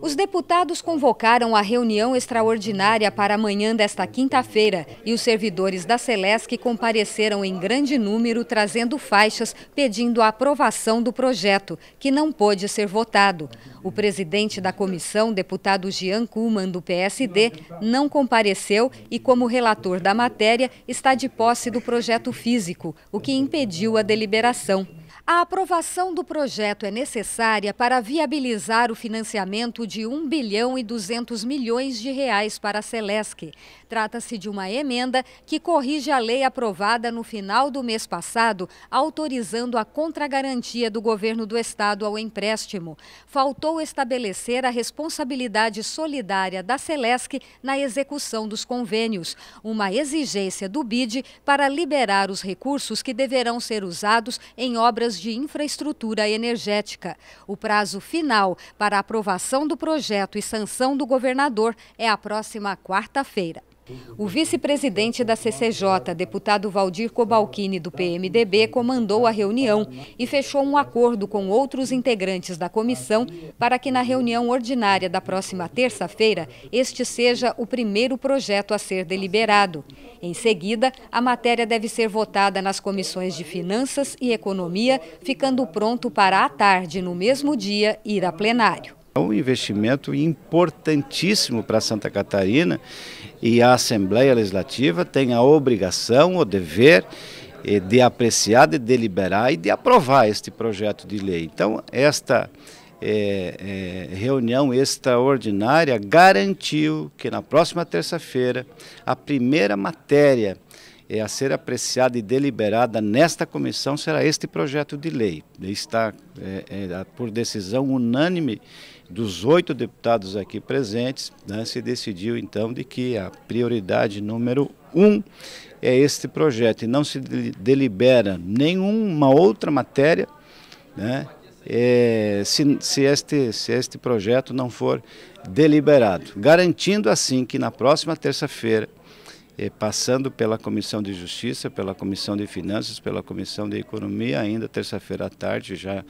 Os deputados convocaram a reunião extraordinária para amanhã desta quinta-feira e os servidores da Celesc compareceram em grande número trazendo faixas pedindo a aprovação do projeto, que não pôde ser votado. O presidente da comissão, deputado Jean Kuhlmann, do PSD, não compareceu e, como relator da matéria, está de posse do projeto físico, o que impediu a deliberação. A aprovação do projeto é necessária para viabilizar o financiamento de 1 bilhão e 200 milhões de reais para a Celesc. Trata-se de uma emenda que corrige a lei aprovada no final do mês passado, autorizando a contragarantia do governo do estado ao empréstimo. Faltou estabelecer a responsabilidade solidária da Celesc na execução dos convênios, uma exigência do BID para liberar os recursos que deverão ser usados em obras obras de infraestrutura energética. O prazo final para aprovação do projeto e sanção do governador é a próxima quarta-feira. O vice-presidente da CCJ, deputado Valdir Cobalcini, do PMDB, comandou a reunião e fechou um acordo com outros integrantes da comissão para que na reunião ordinária da próxima terça-feira este seja o primeiro projeto a ser deliberado. Em seguida, a matéria deve ser votada nas comissões de Finanças e Economia, ficando pronto para à tarde, no mesmo dia, ir a plenário. É um investimento importantíssimo para Santa Catarina e a Assembleia Legislativa tem a obrigação, o dever eh, de apreciar, de deliberar e de aprovar este projeto de lei. Então, esta é, é, reunião extraordinária garantiu que na próxima terça-feira a primeira matéria é, a ser apreciada e deliberada nesta comissão será este projeto de lei. está é, é por decisão unânime dos oito deputados aqui presentes, né, se decidiu então de que a prioridade número um é este projeto e não se delibera nenhuma outra matéria né, é, se, se, este, se este projeto não for deliberado, garantindo assim que na próxima terça-feira, eh, passando pela Comissão de Justiça, pela Comissão de Finanças, pela Comissão de Economia, ainda terça-feira à tarde, já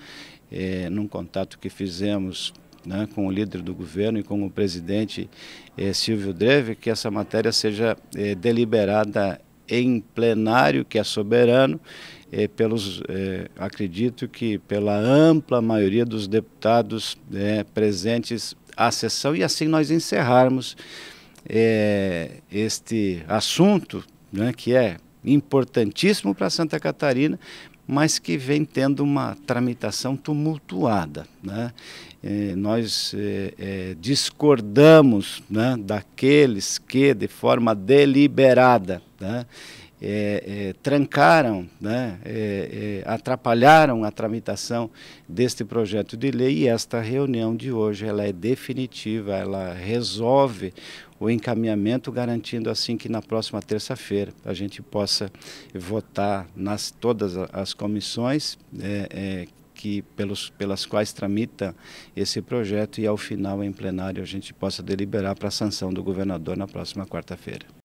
eh, num contato que fizemos né, com o líder do governo e com o presidente eh, Silvio Dreve, que essa matéria seja deliberada em plenário, que é soberano, é, pelos, é, acredito que pela ampla maioria dos deputados é, presentes à sessão e assim nós encerrarmos é, este assunto, né, que é importantíssimo para Santa Catarina, mas que vem tendo uma tramitação tumultuada. Né? É, nós é, discordamos né, daqueles que, de forma deliberada, né, é, é, trancaram, né, é, é, atrapalharam a tramitação deste projeto de lei e esta reunião de hoje ela é definitiva, ela resolve o encaminhamento, garantindo assim que na próxima terça-feira a gente possa votar nas todas as comissões né, é, que pelos, pelas quais tramita esse projeto e ao final em plenário a gente possa deliberar para a sanção do governador na próxima quarta-feira.